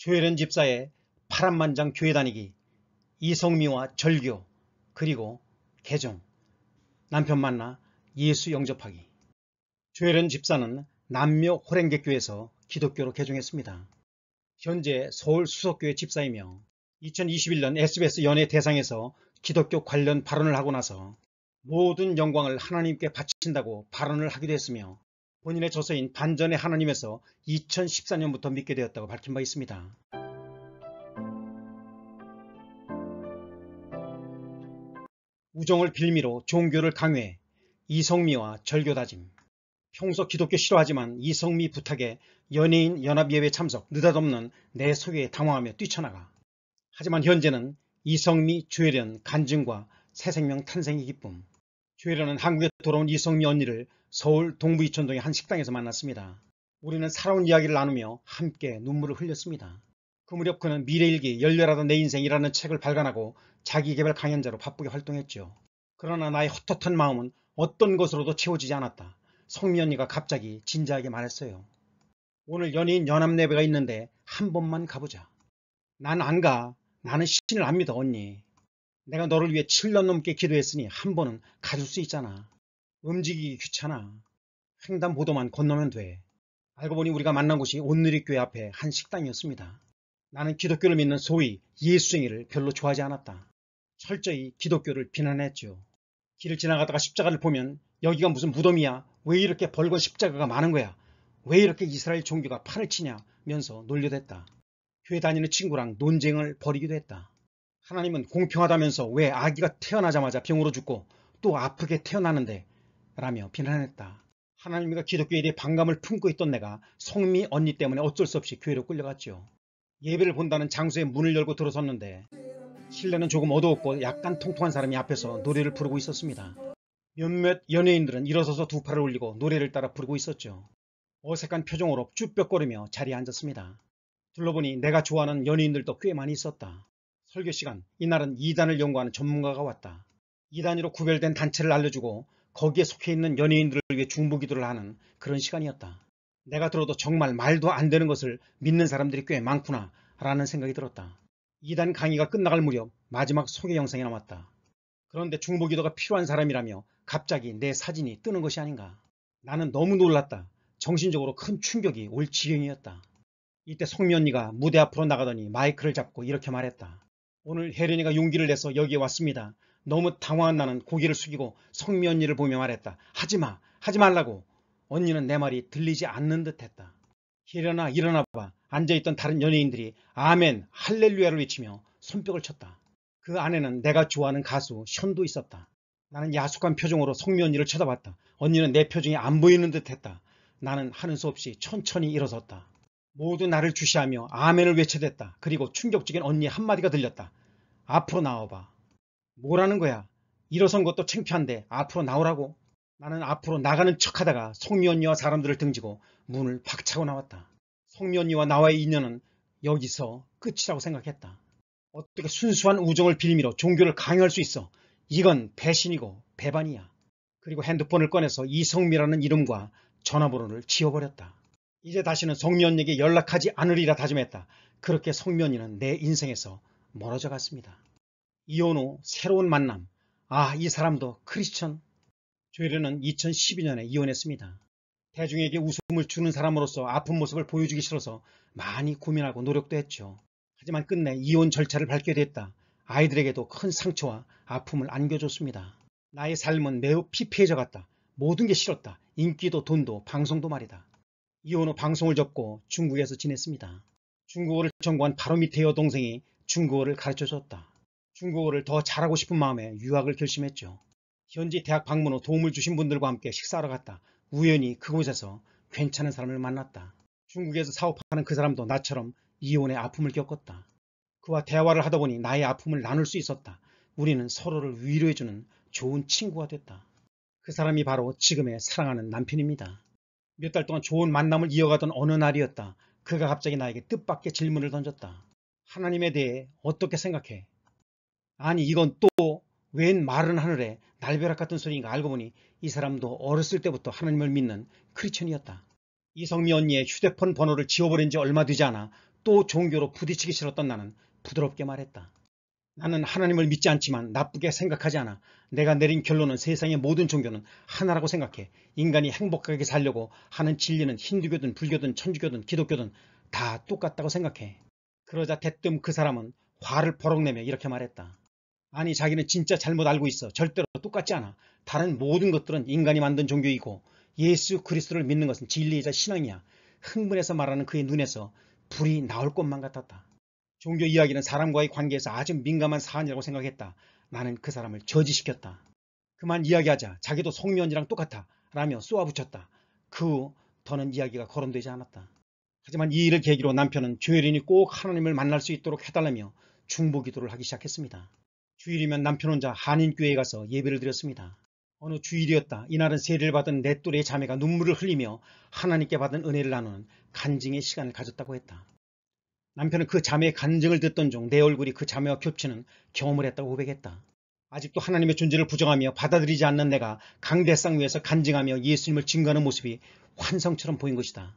조혜련 집사의 파란만장 교회 다니기, 이성미와 절교, 그리고 개종, 남편 만나 예수 영접하기. 조혜련 집사는 남묘 호랭개교에서 기독교로 개종했습니다. 현재 서울 수석교회 집사이며 2021년 SBS 연예 대상에서 기독교 관련 발언을 하고 나서 모든 영광을 하나님께 바친다고 발언을 하기도 했으며 본인의 저서인 반전의 하나님에서 2014년부터 믿게 되었다고 밝힌 바 있습니다. 우정을 빌미로 종교를 강요해 이성미와 절교 다짐 평소 기독교 싫어하지만 이성미 부탁에 연예인 연합예배 참석 느닷없는 내 소개에 당황하며 뛰쳐나가 하지만 현재는 이성미, 주혜련 간증과 새생명 탄생의 기쁨 최일호는 한국에 돌아온 이성미 언니를 서울 동부 이촌동의 한 식당에서 만났습니다. 우리는 살아온 이야기를 나누며 함께 눈물을 흘렸습니다. 그 무렵 그는 미래일기 열렬하던 내 인생이라는 책을 발간하고 자기개발 강연자로 바쁘게 활동했죠. 그러나 나의 헛헛한 마음은 어떤 것으로도 채워지지 않았다. 성미 언니가 갑자기 진지하게 말했어요. 오늘 연예인 연합내배가 있는데 한 번만 가보자. 난 안 가. 나는 신을 안 믿어 언니. 내가 너를 위해 7년 넘게 기도했으니 한 번은 가줄 수 있잖아. 움직이기 귀찮아. 횡단 보도만 건너면 돼. 알고 보니 우리가 만난 곳이 온누리교회 앞에 한 식당이었습니다. 나는 기독교를 믿는 소위 예수행위를 별로 좋아하지 않았다. 철저히 기독교를 비난했죠. 길을 지나가다가 십자가를 보면 여기가 무슨 무덤이야? 왜 이렇게 벌건 십자가가 많은 거야? 왜 이렇게 이스라엘 종교가 판을 치냐면서 놀려댔다. 교회 다니는 친구랑 논쟁을 벌이기도 했다. 하나님은 공평하다면서 왜 아기가 태어나자마자 병으로 죽고 또 아프게 태어나는데 라며 비난했다. 하나님과 기독교에 대해 반감을 품고 있던 내가 성미 언니 때문에 어쩔 수 없이 교회로 끌려갔죠. 예배를 본다는 장소에 문을 열고 들어섰는데 실내는 조금 어두웠고 약간 통통한 사람이 앞에서 노래를 부르고 있었습니다. 몇몇 연예인들은 일어서서 두 팔을 올리고 노래를 따라 부르고 있었죠. 어색한 표정으로 쭈뼛거리며 자리에 앉았습니다. 둘러보니 내가 좋아하는 연예인들도 꽤 많이 있었다. 설교 시간, 이날은 이단을 연구하는 전문가가 왔다. 이단으로 구별된 단체를 알려주고 거기에 속해 있는 연예인들을 위해 중보기도를 하는 그런 시간이었다. 내가 들어도 정말 말도 안 되는 것을 믿는 사람들이 꽤 많구나 라는 생각이 들었다. 2단 강의가 끝나갈 무렵 마지막 소개 영상이 남았다. 그런데 중보기도가 필요한 사람이라며 갑자기 내 사진이 뜨는 것이 아닌가. 나는 너무 놀랐다. 정신적으로 큰 충격이 올 지경이었다. 이때 송미 언니가 무대 앞으로 나가더니 마이크를 잡고 이렇게 말했다. 오늘 혜린이가 용기를 내서 여기에 왔습니다. 너무 당황한 나는 고개를 숙이고 성미 언니를 보며 말했다. 하지마, 하지 말라고. 언니는 내 말이 들리지 않는 듯 했다. 혜련아 일어나 봐. 앉아있던 다른 연예인들이 아멘, 할렐루야를 외치며 손뼉을 쳤다. 그 안에는 내가 좋아하는 가수 션도 있었다. 나는 야속한 표정으로 성미 언니를 쳐다봤다. 언니는 내 표정이 안 보이는 듯 했다. 나는 하는 수 없이 천천히 일어섰다. 모두 나를 주시하며 아멘을 외쳐댔다. 그리고 충격적인 언니 한마디가 들렸다. 앞으로 나와봐. 뭐라는 거야? 일어선 것도 창피한데 앞으로 나오라고? 나는 앞으로 나가는 척하다가 송미 언니와 사람들을 등지고 문을 박차고 나왔다. 송미 언니와 나와의 인연은 여기서 끝이라고 생각했다. 어떻게 순수한 우정을 빌미로 종교를 강요할 수 있어? 이건 배신이고 배반이야. 그리고 핸드폰을 꺼내서 이성미라는 이름과 전화번호를 지워버렸다. 이제 다시는 송면에게 연락하지 않으리라 다짐했다. 그렇게 송면이는내 인생에서 멀어져 갔습니다. 이혼 후 새로운 만남. 아, 이 사람도 크리스천. 조혜련은 2012년에 이혼했습니다. 대중에게 웃음을 주는 사람으로서 아픈 모습을 보여주기 싫어서 많이 고민하고 노력도 했죠. 하지만 끝내 이혼 절차를 밟게 됐다. 아이들에게도 큰 상처와 아픔을 안겨줬습니다. 나의 삶은 매우 피폐해져 갔다. 모든 게 싫었다. 인기도 돈도 방송도 말이다. 이혼후 방송을 접고 중국에서 지냈습니다. 중국어를 전공한 바로 밑에 여동생이 중국어를 가르쳐줬다. 중국어를 더 잘하고 싶은 마음에 유학을 결심했죠. 현지 대학 방문 후 도움을 주신 분들과 함께 식사하러 갔다 우연히 그곳에서 괜찮은 사람을 만났다. 중국에서 사업하는 그 사람도 나처럼 이혼의 아픔을 겪었다. 그와 대화를 하다 보니 나의 아픔을 나눌 수 있었다. 우리는 서로를 위로해주는 좋은 친구가 됐다. 그 사람이 바로 지금의 사랑하는 남편입니다. 몇달 동안 좋은 만남을 이어가던 어느 날이었다. 그가 갑자기 나에게 뜻밖의 질문을 던졌다. 하나님에 대해 어떻게 생각해? 아니 이건 또웬 마른 하늘에 날벼락 같은 소리인가 알고 보니 이 사람도 어렸을 때부터 하나님을 믿는 크리천이었다. 이성미 언니의 휴대폰 번호를 지워버린 지 얼마 되지 않아 또 종교로 부딪히기 싫었던 나는 부드럽게 말했다. 나는 하나님을 믿지 않지만 나쁘게 생각하지 않아. 내가 내린 결론은 세상의 모든 종교는 하나라고 생각해. 인간이 행복하게 살려고 하는 진리는 힌두교든 불교든 천주교든 기독교든 다 똑같다고 생각해. 그러자 대뜸 그 사람은 화를 버럭내며 이렇게 말했다. 아니 자기는 진짜 잘못 알고 있어. 절대로 똑같지 않아. 다른 모든 것들은 인간이 만든 종교이고 예수 그리스도를 믿는 것은 진리이자 신앙이야. 흥분해서 말하는 그의 눈에서 불이 나올 것만 같았다. 종교 이야기는 사람과의 관계에서 아주 민감한 사안이라고 생각했다. 나는 그 사람을 저지시켰다. 그만 이야기하자. 자기도 송면이랑 똑같아. 라며 쏘아붙였다. 그 후 더는 이야기가 거론되지 않았다. 하지만 이 일을 계기로 남편은 주일이꼭 하나님을 만날 수 있도록 해달라며 중보기도를 하기 시작했습니다. 주일이면 남편 혼자 한인교회에 가서 예배를 드렸습니다. 어느 주일이었다. 이날은 세례를 받은 내 또래의 자매가 눈물을 흘리며 하나님께 받은 은혜를 나누는 간증의 시간을 가졌다고 했다. 남편은 그 자매의 간증을 듣던 중 내 얼굴이 그 자매와 겹치는 경험을 했다고 고백했다. 아직도 하나님의 존재를 부정하며 받아들이지 않는 내가 강대상 위에서 간증하며 예수님을 증거하는 모습이 환상처럼 보인 것이다.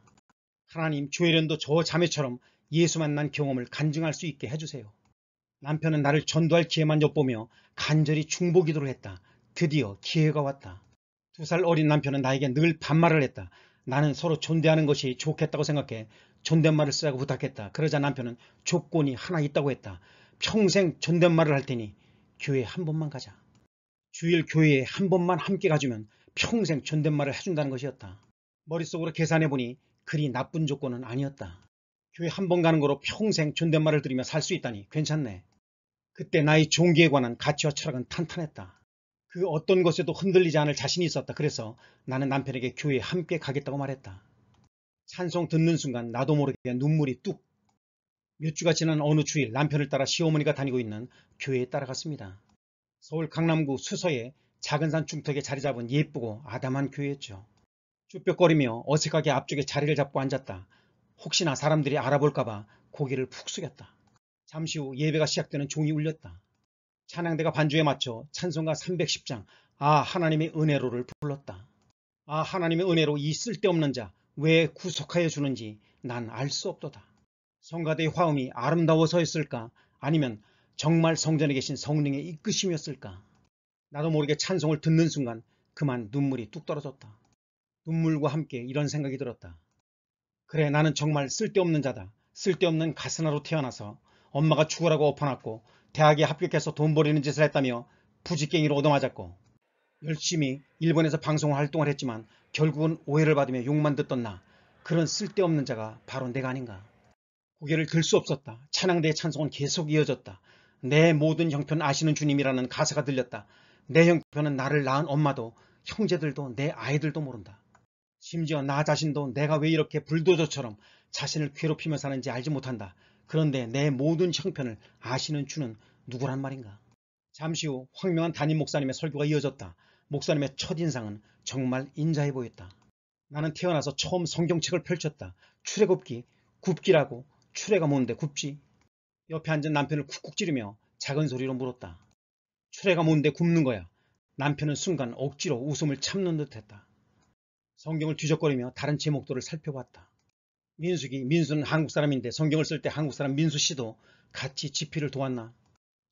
하나님 조혜련도 저 자매처럼 예수 만난 경험을 간증할 수 있게 해주세요. 남편은 나를 전도할 기회만 엿보며 간절히 중보기도를 했다. 드디어 기회가 왔다. 두 살 어린 남편은 나에게 늘 반말을 했다. 나는 서로 존대하는 것이 좋겠다고 생각해 존댓말을 쓰라고 부탁했다. 그러자 남편은 조건이 하나 있다고 했다. 평생 존댓말을 할 테니 교회 한 번만 가자. 주일 교회에 한 번만 함께 가주면 평생 존댓말을 해준다는 것이었다. 머릿속으로 계산해보니 그리 나쁜 조건은 아니었다. 교회 한 번 가는 거로 평생 존댓말을 들으며 살 수 있다니 괜찮네. 그때 나의 종기에 관한 가치와 철학은 탄탄했다. 그 어떤 것에도 흔들리지 않을 자신이 있었다. 그래서 나는 남편에게 교회에 함께 가겠다고 말했다. 찬송 듣는 순간 나도 모르게 눈물이 뚝. 몇 주가 지난 어느 주일 남편을 따라 시어머니가 다니고 있는 교회에 따라갔습니다. 서울 강남구 수서에 작은 산 중턱에 자리 잡은 예쁘고 아담한 교회였죠. 쭈뼛거리며 어색하게 앞쪽에 자리를 잡고 앉았다. 혹시나 사람들이 알아볼까봐 고개를 푹 숙였다. 잠시 후 예배가 시작되는 종이 울렸다. 찬양대가 반주에 맞춰 찬송가 310장 아 하나님의 은혜로를 불렀다. 아 하나님의 은혜로 이 쓸데없는 자왜 구속하여 주는지 난 알 수 없도다. 성가대의 화음이 아름다워서였을까? 아니면 정말 성전에 계신 성령의 이끄심이었을까? 나도 모르게 찬송을 듣는 순간 그만 눈물이 뚝 떨어졌다. 눈물과 함께 이런 생각이 들었다. 그래 나는 정말 쓸데없는 자다. 쓸데없는 가스나로 태어나서 엄마가 죽으라고 엎어놨고 대학에 합격해서 돈 버리는 짓을 했다며 부지깽이로 얻어맞았고 열심히 일본에서 방송 활동을 했지만 결국은 오해를 받으며 욕만 듣던 나 그런 쓸데없는 자가 바로 내가 아닌가. 고개를 들 수 없었다. 찬양대의 찬송은 계속 이어졌다. 내 모든 형편 아시는 주님이라는 가사가 들렸다. 내 형편은 나를 낳은 엄마도 형제들도 내 아이들도 모른다. 심지어 나 자신도 내가 왜 이렇게 불도저처럼 자신을 괴롭히며 사는지 알지 못한다. 그런데 내 모든 형편을 아시는 주는 누구란 말인가. 잠시 후 황명한 담임 목사님의 설교가 이어졌다. 목사님의 첫인상은 정말 인자해 보였다. 나는 태어나서 처음 성경책을 펼쳤다. 출애굽기, 굽기라고 출애가 뭔데 굽지? 옆에 앉은 남편을 쿡쿡 찌르며 작은 소리로 물었다. 출애가 뭔데 굽는 거야? 남편은 순간 억지로 웃음을 참는 듯했다. 성경을 뒤적거리며 다른 제목들을 살펴봤다. 민숙이, 민수는 한국 사람인데 성경을 쓸 때 한국 사람 민수 씨도 같이 집필을 도왔나?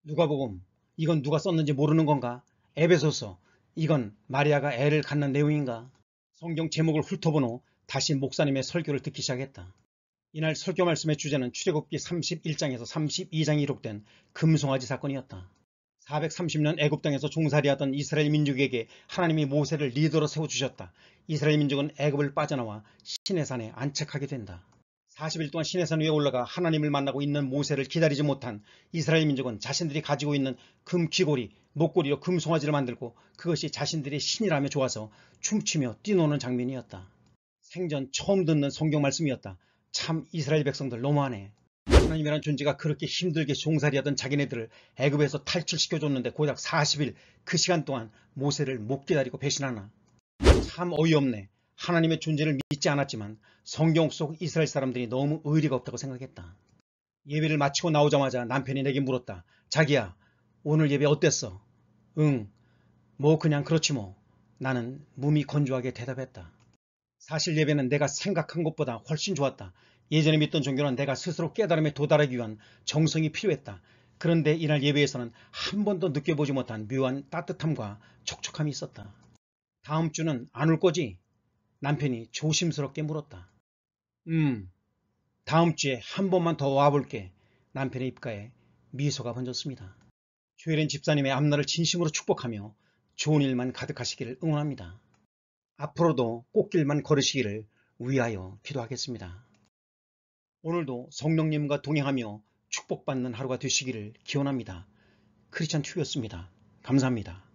누가복음, 이건 누가 썼는지 모르는 건가? 에베소서, 이건 마리아가 애를 갖는 내용인가? 성경 제목을 훑어본후 다시 목사님의 설교를 듣기 시작했다. 이날 설교 말씀의 주제는 출애굽기 31장에서 32장에 기록된 금송아지 사건이었다. 430년 애굽 땅에서 종살이하던 이스라엘 민족에게 하나님이 모세를 리더로 세워주셨다. 이스라엘 민족은 애굽을 빠져나와 시내산에 안착하게 된다. 40일 동안 시내산 위에 올라가 하나님을 만나고 있는 모세를 기다리지 못한 이스라엘 민족은 자신들이 가지고 있는 금 귀고리 목걸이로 금송아지를 만들고 그것이 자신들의 신이라며 좋아서 춤추며 뛰노는 장면이었다. 생전 처음 듣는 성경 말씀이었다. 참 이스라엘 백성들 너무하네. 하나님이란 존재가 그렇게 힘들게 종살이하던 자기네들을 애굽에서 탈출시켜줬는데 고작 40일 그 시간 동안 모세를 못 기다리고 배신하나. 참 어이없네. 하나님의 존재를 믿지 않았지만 성경 속 이스라엘 사람들이 너무 의리가 없다고 생각했다. 예배를 마치고 나오자마자 남편이 내게 물었다. 자기야 오늘 예배 어땠어? 응, 뭐 그냥 그렇지 뭐. 나는 몸이 건조하게 대답했다. 사실 예배는 내가 생각한 것보다 훨씬 좋았다. 예전에 믿던 종교는 내가 스스로 깨달음에 도달하기 위한 정성이 필요했다. 그런데 이날 예배에서는 한 번도 느껴보지 못한 묘한 따뜻함과 촉촉함이 있었다. 다음 주는 안 올 거지? 남편이 조심스럽게 물었다. 음, 다음 주에 한 번만 더 와볼게. 남편의 입가에 미소가 번졌습니다. 최일인 집사님의 앞날을 진심으로 축복하며 좋은 일만 가득하시기를 응원합니다. 앞으로도 꽃길만 걸으시기를 위하여 기도하겠습니다. 오늘도 성령님과 동행하며 축복받는 하루가 되시기를 기원합니다. 크리스찬 튜브였습니다. 감사합니다.